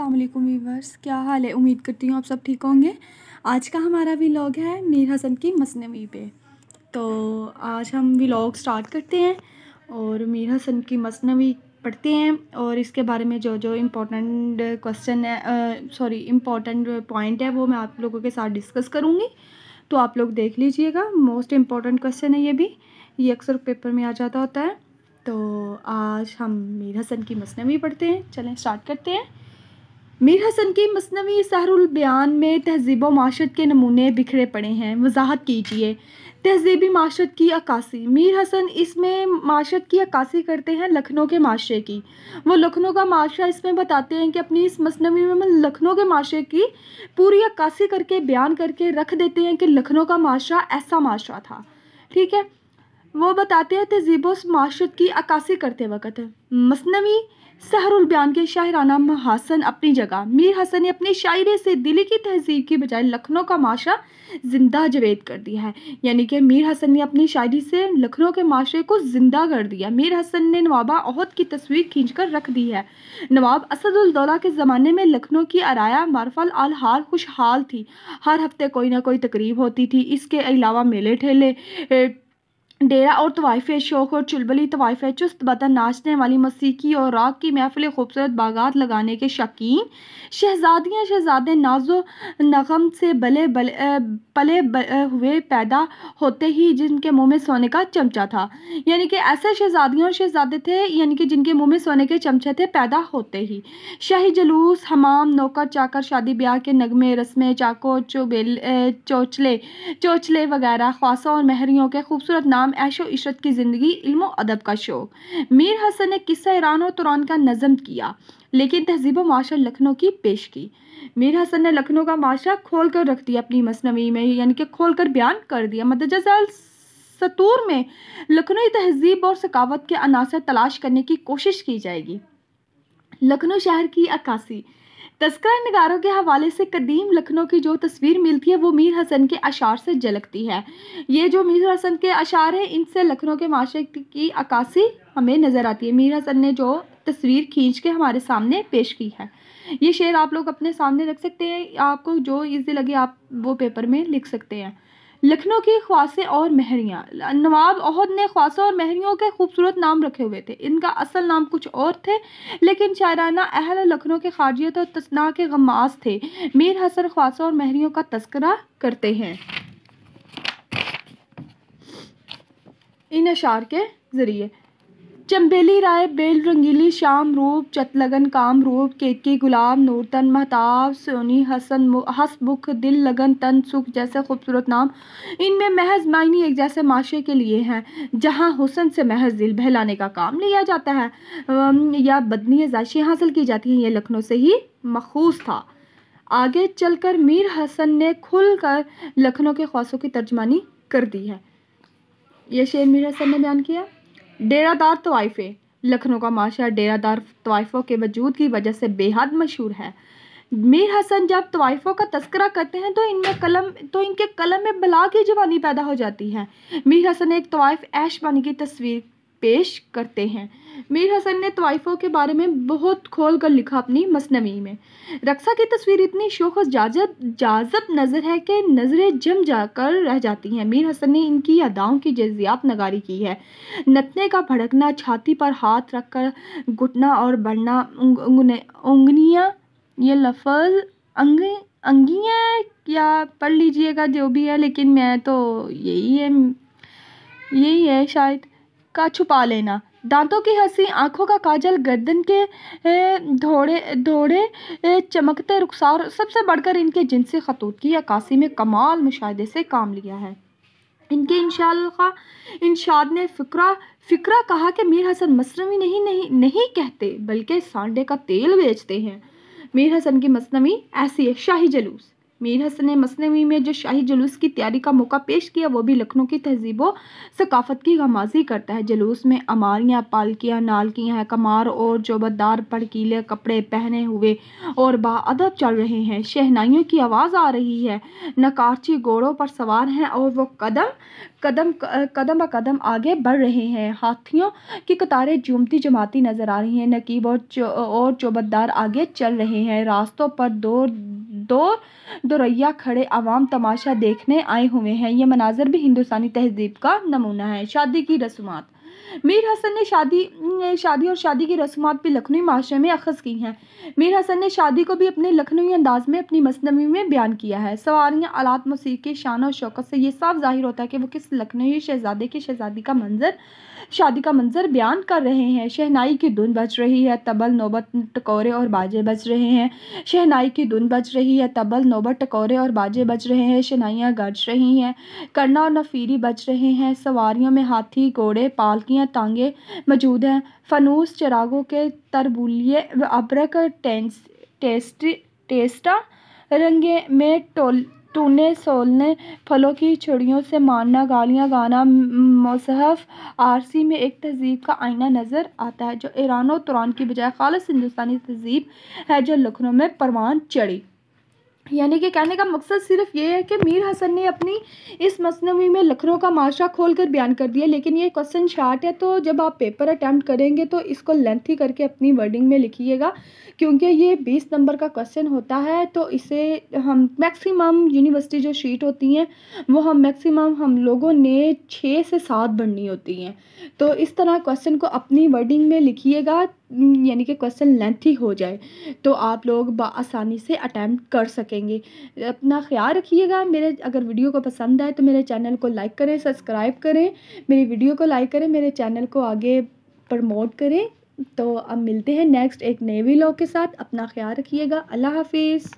अल्लाम वीवर्स क्या हाल है उम्मीद करती हूँ आप सब ठीक होंगे आज का हमारा व्लॉग है मीर हसन की मसनवी पे तो आज हम व्लॉग स्टार्ट करते हैं और मीर हसन की मसनवी पढ़ते हैं और इसके बारे में जो जो इम्पोर्टेंट क्वेश्चन है सॉरी इम्पोर्टेंट पॉइंट है वो मैं आप लोगों के साथ डिस्कस करूँगी तो आप लोग देख लीजिएगा मोस्ट इम्पॉर्टेंट क्वेश्चन है ये भी ये अक्सर पेपर में आ जाता होता है तो आज हम मीर हसन की मसनवी पढ़ते हैं चलें स्टार्ट करते हैं मीर हसन के मसनवी सहरुल बयान में तहजीब माशत के नमूने बिखरे पड़े हैं वजाहत कीजिए तहजीबी माशत की अक्सी मीर हसन इसमें माशरत की अक्सी करते हैं लखनऊ के माशरे की वो लखनऊ का माशरा इसमें बताते हैं कि अपनी इस मसनवी में मतलब लखनऊ के माशरे की पूरी अक्सी करके बयान करके रख देते हैं कि लखनऊ का माशरा ऐसा माशरा था ठीक है वो बताते हैं तहजीब माशत की अक्सी करते वक्त मसनवी सहरुल बयान के शायराना महासन अपनी जगह मीर हसन ने अपनी शायरी से दिल्ली की तहजीब के बजाय लखनऊ का माशरा जिंदा जवेद कर दिया है यानी कि मीर हसन ने अपनी शायरी से लखनऊ के माशरे को जिंदा कर दिया मीर हसन ने नवाबा अहद की तस्वीर खींच कर रख दी है नवाब असदुल्दौला के ज़माने में लखनऊ की आराया मारफल आल हाल खुशहाल थी हर हफ्ते कोई ना कोई तकरीब होती थी इसके अलावा मेले ठेले डेरा और तवाइफ शौक़ और चुलबली तवाइफ चुस्त बदन नाचने वाली मसीकी और राग की महफिल खूबसूरत बागात लगाने के शौकीन शहजादियाँ शहजादे नाजो नगम से बले बले पले बले हुए पैदा होते ही जिनके मुँह में सोने का चमचा था यानी कि ऐसे शहजादियाँ और शहजादे थे यानी कि जिनके मुँह में सोने के चमचे थे पैदा होते ही शाही जलूस हमाम नौकर चाकर शादी ब्याह के नगमे रस्में चाको चौबेल चोचले चोचले वगैरह खासों और महरियों के खूबसूरत नाम नाम ऐशो इशरत की ज़िंदगी इल्म अदब का शो मीर हसन ने किस्सा ईरान और तुरान का नज़म किया लेकिन तहजीब माशा लखनऊ की पेश की मीर हसन ने लखनऊ का माशा खोल कर रख दिया अपनी मसनवी में यानी कि खोल कर बयान कर दिया मदजल सतूर में लखनऊ तहजीब और सकावत के अनासर तलाश करने की कोशिश की जाएगी लखनऊ शहर की अक्सी तस्करा नगारों के हवाले से कदीम लखनऊ की जो तस्वीर मिलती है वो मीर हसन के अशार से झलकती है ये जो मीर हसन के अशार हैं इनसे लखनऊ के माशरे की अक्सी हमें नज़र आती है मीर हसन ने जो तस्वीर खींच के हमारे सामने पेश की है ये शेर आप लोग अपने सामने रख सकते हैं आपको जो ईजी लगे आप वो पेपर में लिख सकते हैं लखनऊ की ख्वासें और महरियाँ नवाब अहद ने ख्वासों और महरियों के खूबसूरत नाम रखे हुए थे इनका असल नाम कुछ और थे लेकिन शायराना अहल लखनऊ के खारजियत और तस्ना के गमास थे मीर हसन ख्वासों और महरियों का तस्करा करते हैं इन अशार के ज़रिए चंबेली राय बेल रंगीली श्याम रूप चतलगन काम रूप केतकी गुलाम नूरतन महताब सोनी हसन बुख दिल लगन तन सुख जैसे खूबसूरत नाम इनमें महज मायनी एक जैसे माशे के लिए हैं जहाँ हुसन से महज दिल बहलाने का काम लिया जाता है या बदनी जाशी हासिल की जाती हैं ये लखनऊ से ही मखूस था आगे चलकर मीर हसन ने खुल कर लखनऊ के ख्वासों की तर्जमानी कर दी है यह शेर मीर हसन ने बयान किया डेरादार तवाइफे लखनऊ का माशा डेरादार तवाइफों के वजूद की वजह से बेहद मशहूर है मीर हसन जब तवाइफ़ों का तस्करा करते हैं तो इनमें कलम तो इनके कलम में बला की जवानी पैदा हो जाती है मीर हसन एक तवाइफ़ ऐशबानी की तस्वीर पेश करते हैं मीर हसन ने तवाइफ़ों के बारे में बहुत खोल कर लिखा अपनी मसनवी में रक्सा की तस्वीर इतनी शोख जाजब जाजब नज़र है कि नज़रें जम जाकर रह जाती हैं मीर हसन ने इनकी अदाओं की जजियात नगारी की है नतने का भड़कना छाती पर हाथ रख कर घुटना और बढ़ना उंगनियाँ ये लफज अंग अंगियाँ या पढ़ लीजिएगा जो भी है लेकिन मैं तो यही है यही है शायद का छुपा लेना दांतों की हंसी आंखों का काजल गर्दन के धोड़े धोड़े चमकते रुखसार सबसे बढ़कर इनके जिनसी खतूत की अक्सी में कमाल मुशाहे से काम लिया है इनके इनशा इनशाद ने फ़िक्रा फ़िक्रा कहा कि मीर हसन मसनवी नहीं नहीं नहीं कहते बल्कि सांडे का तेल बेचते हैं मीर हसन की मसनवी ऐसी है शाही जलूस मीर हसन ने मसनवी में जो शाही जुलूस की तैयारी का मौका पेश किया वो भी लखनऊ की तहजीबो सकाफत की गमाजी करता है जुलूस में अमारियाँ पालकियाँ नालकियाँ कमार और जोबदार पड़कीले कपड़े पहने हुए और बाअदब चल रहे हैं शहनाइयों की आवाज़ आ रही है नकारची घोड़ों पर सवार हैं और वो कदम कदम कदम ब कदम आगे बढ़ रहे हैं हाथियों की कतारें जूमती जमाती नज़र आ रही हैं नकीब और चौबदार आगे चल रहे हैं रास्तों पर दो दो दुरैया खड़े आवाम तमाशा देखने आए हुए हैं ये मनाजर भी हिंदुस्तानी तहजीब का नमूना है शादी की रसूमात मीर हसन ने शादी शादी और शादी की रसूमात भी लखनऊ माशरे में अखज़ की हैं मीर हसन ने शादी को भी अपने लखनऊ अंदाज में अपनी मसनवी में बयान किया है सवारियाँ आलात के शान और शौकत से ये साफ जाहिर होता है कि वो किस लखनऊ शहजादे की शहजादी का मंजर शादी का मंजर बयान कर रहे हैं शहनाई की धुन बज रही है तबल नौबत टकोरे और बाजे बज रहे हैं शहनाई की धुन बज रही है तबल नौबत टकोरे और बाजे बज रहे हैं शहनाइयाँ गरज रही हैं करना और नफीरी बज रहे हैं सवारियों में हाथी घोड़े पालकियाँ या तांगे मौजूद हैं फनूस चिरागों के तरबूलिए अबरक टेंस टेस्ट टेस्टा रंगे में टोल टूने सोलने फलों की छड़ियों से मारना गालियां गाना मसहफ आरसी में एक तहजीब का आईना नज़र आता है जो ईरान और तुरान की बजाय खालस हिंदुस्तानी तहजीब है जो लखनऊ में परवान चढ़ी यानी कि कहने का मकसद सिर्फ ये है कि मीर हसन ने अपनी इस मसनवी में लखनऊ का माशा खोल कर बयान कर दिया लेकिन ये क्वेश्चन शार्ट है तो जब आप पेपर अटैम्प्ट करेंगे तो इसको लेंथ ही करके अपनी वर्डिंग में लिखिएगा क्योंकि ये बीस नंबर का क्वेश्चन होता है तो इसे हम मैक्सिमम यूनिवर्सिटी जो शीट होती हैं वो हम मैक्सिमम हम लोगों ने छः से सात भरनी होती हैं तो इस तरह क्वेश्चन को अपनी वर्डिंग में लिखिएगा यानी कि क्वेश्चन लेंथ ही हो जाए तो आप लोग बसानी से अटैम्प्ट कर सकेंगे अपना ख्याल रखिएगा मेरे अगर वीडियो को पसंद आए तो मेरे चैनल को लाइक करें सब्सक्राइब करें मेरी वीडियो को लाइक करें मेरे चैनल को आगे प्रमोट करें तो अब मिलते हैं नेक्स्ट एक नए व्लॉग के साथ अपना ख्याल रखिएगा अल्लाह हाफिज़